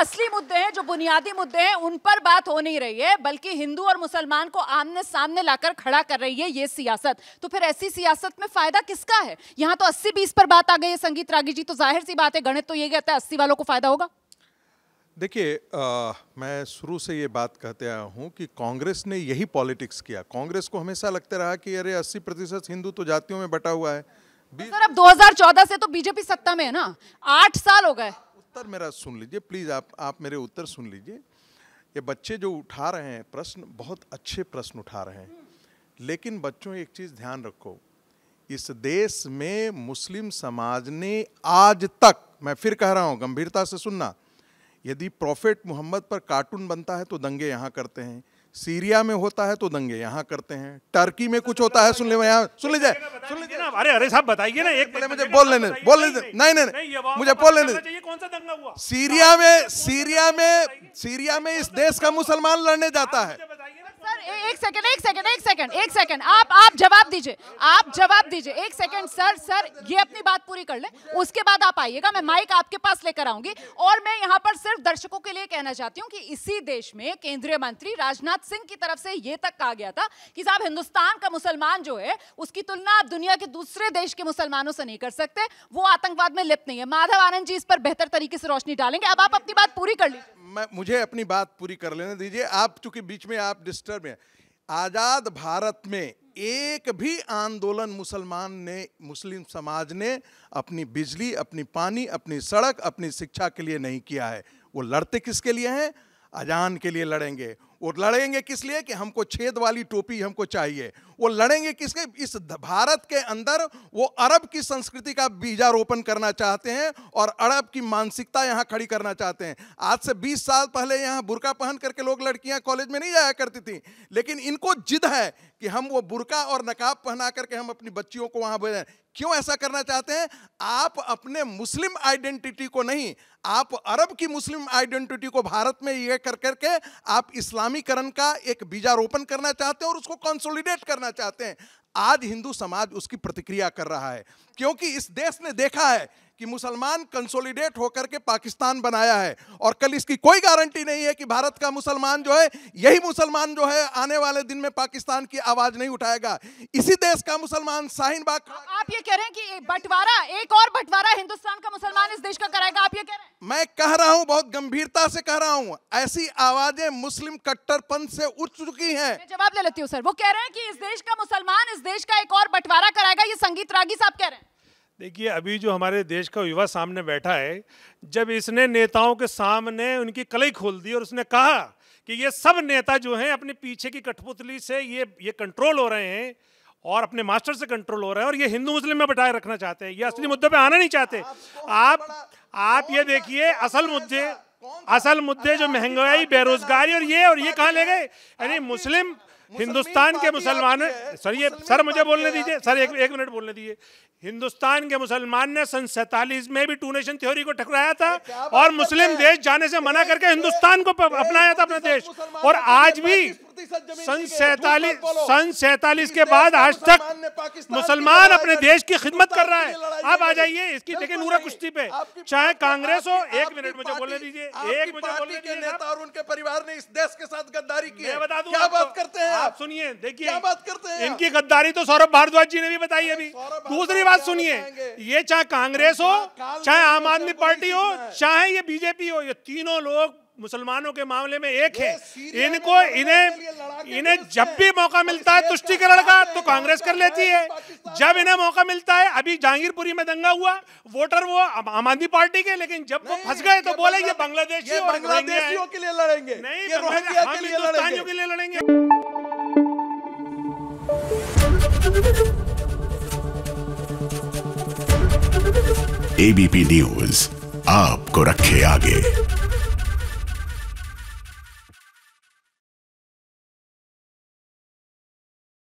असली मुद्दे हैं जो बुनियादी मुद्दे हैं उन पर बात हो नहीं रही है बल्कि हिंदू और मुसलमान को आमने सामने लाकर खड़ा कर रही है ये सियासत तो फिर ऐसी सियासत में फायदा किसका है यहाँ तो अस्सी बीस पर बात आ गई है संगीत रागी जी तो जाहिर सी बात है गणित तो ये कहता है अस्सी वालों को फायदा होगा देखिए मैं शुरू से ये बात कहते आया हूँ कि कांग्रेस ने यही पॉलिटिक्स किया कांग्रेस को हमेशा लगता रहा कि अरे 80 प्रतिशत हिंदू तो जातियों में बटा हुआ है सर अब 2014 से तो बीजेपी सत्ता में है ना आठ साल हो गए उत्तर मेरा सुन लीजिए प्लीज़ आप आप मेरे उत्तर सुन लीजिए ये बच्चे जो उठा रहे हैं प्रश्न बहुत अच्छे प्रश्न उठा रहे हैं लेकिन बच्चों एक चीज़ ध्यान रखो इस देश में मुस्लिम समाज ने आज तक मैं फिर कह रहा हूँ गंभीरता से सुनना यदि प्रॉफिट मोहम्मद पर कार्टून बनता है तो दंगे यहाँ करते हैं सीरिया में होता है तो दंगे यहाँ करते हैं टर्की में कुछ होता है सुन ले यहाँ सुन लीजिए सुन लीजिए ना अरे अरे साहब बताइए ना एक मुझे बोल लेने बोल लेने नहीं नहीं मुझे बोल लेने कौन सा दंगा हुआ सीरिया में सीरिया में सीरिया में इस देश का मुसलमान लड़ने जाता है एक सेकंड एक सेकंड एक सेकंड एक सेकंड आप आप जवाब दीजिए आप जवाब दीजिए एक सेकंड सर सर ये अपनी बात पूरी कर ले उसके बाद आप आइएगा मैं माइक आपके पास लेकर आऊंगी और मैं यहाँ पर सिर्फ दर्शकों के लिए कहना चाहती हूँ कि इसी देश में केंद्रीय मंत्री राजनाथ सिंह की तरफ से ये तक कहा गया था कि साहब हिंदुस्तान का मुसलमान जो है उसकी तुलना आप दुनिया के दूसरे देश के मुसलमानों से नहीं कर सकते वो आतंकवाद में लिप्त नहीं है माधव आनंद जी इस पर बेहतर तरीके से रोशनी डालेंगे अब आप अपनी बात पूरी कर लीजिए मैं मुझे अपनी बात पूरी कर लेने दीजिए आप चूंकि बीच में आप डिस्टर्ब हैं आज़ाद भारत में एक भी आंदोलन मुसलमान ने मुस्लिम समाज ने अपनी बिजली अपनी पानी अपनी सड़क अपनी शिक्षा के लिए नहीं किया है वो लड़ते किसके लिए हैं अजान के लिए लड़ेंगे वो लड़ेंगे किस लिए कि हमको छेद वाली टोपी हमको चाहिए वो लड़ेंगे किसके इस भारत के अंदर वो अरब की संस्कृति का बीजारोपण करना चाहते हैं और अरब की मानसिकता यहाँ खड़ी करना चाहते हैं आज से 20 साल पहले यहाँ बुरका पहन करके लोग लड़कियाँ कॉलेज में नहीं जाया करती थी लेकिन इनको जिद है कि हम वो बुरका और नकाब पहना करके हम अपनी बच्चियों को वहां भेजें क्यों ऐसा करना चाहते हैं आप अपने मुस्लिम आइडेंटिटी को नहीं आप अरब की मुस्लिम आइडेंटिटी को भारत में ये कर करके आप इस्लामीकरण का एक बीजारोपण करना चाहते हैं और उसको कंसोलिडेट करना चाहते हैं आज हिंदू समाज उसकी प्रतिक्रिया कर रहा है क्योंकि इस देश ने देखा है कि मुसलमान कंसोलिडेट होकर के पाकिस्तान बनाया है और कल इसकी कोई गारंटी नहीं है कि भारत का मुसलमान जो है यही मुसलमान जो है आने वाले दिन में पाकिस्तान की आवाज नहीं उठाएगा इसी देश का मुसलमान शाहीन बाग आप ये कह रहे हैं कि बंटवारा एक और बंटवारा हिंदुस्तान का मुसलमान इस देश का कराएगा आप ये कह रहे हैं मैं कह रहा हूँ बहुत गंभीरता से कह रहा हूँ ऐसी आवाजें मुस्लिम कट्टरपंथ से उठ चुकी है जवाब ले लेती हूँ सर वो कह रहे हैं कि इस देश का मुसलमान इस देश का एक और बंटवारा कराएगा ये संगीत रागी साहब कह रहे हैं देखिए अभी जो हमारे देश का युवा सामने बैठा है जब इसने नेताओं के सामने उनकी कलई खोल दी और उसने कहा कि ये सब नेता जो हैं अपने पीछे की कठपुतली से ये ये कंट्रोल हो रहे हैं और अपने मास्टर से कंट्रोल हो रहे हैं और ये हिंदू मुस्लिम में बटाए रखना चाहते हैं ये असली तो मुद्दे पे आना नहीं चाहते आप आप ये देखिए असल मुद्दे असल मुद्दे जो महंगाई बेरोजगारी और ये और ये कहाँ ले गए यानी मुस्लिम हिंदुस्तान के मुसलमान सर ये सर मुझे बोलने दीजिए सर एक एक मिनट बोलने दीजिए हिंदुस्तान के मुसलमान ने सन सैतालीस में भी टू नेशन थ्योरी को ठकराया था और मुस्लिम देश जाने से मना करके हिंदुस्तान को अपनाया था अपना देश और आज भी सन सैतालीस सन सैतालीस के बाद आज तक मुसलमान अपने देश की खिदमत कर रहा है आप आ जाइए इसकी देखिए नूरा कुश्ती पे चाहे कांग्रेस हो एक मिनट मुझे बोलने दीजिए एक मुझे बोलने नेता और उनके परिवार ने इस देश के साथ गद्दारी की है बता क्या बात करते हैं आप सुनिए देखिए क्या बात करते हैं इनकी गद्दारी तो सौरभ भारद्वाज जी ने भी बताई अभी दूसरी बात सुनिए ये चाहे कांग्रेस हो चाहे आम आदमी पार्टी हो चाहे ये बीजेपी हो ये तीनों लोग मुसलमानों के मामले में एक है इनको इन्हें इन्हें जब भी मौका मिलता है तुष्टिकरण का तो कांग्रेस कर लेती है जब इन्हें मौका मिलता है अभी जहांगीरपुरी में दंगा हुआ वोटर वो आम आदमी पार्टी के लेकिन जब वो फंस गए तो बोले ये बांग्लादेशी बांग्लादेशियों के लिए लड़ेंगे नहीं के लिए लड़ेंगे एबीपी न्यूज आपको रखे आगे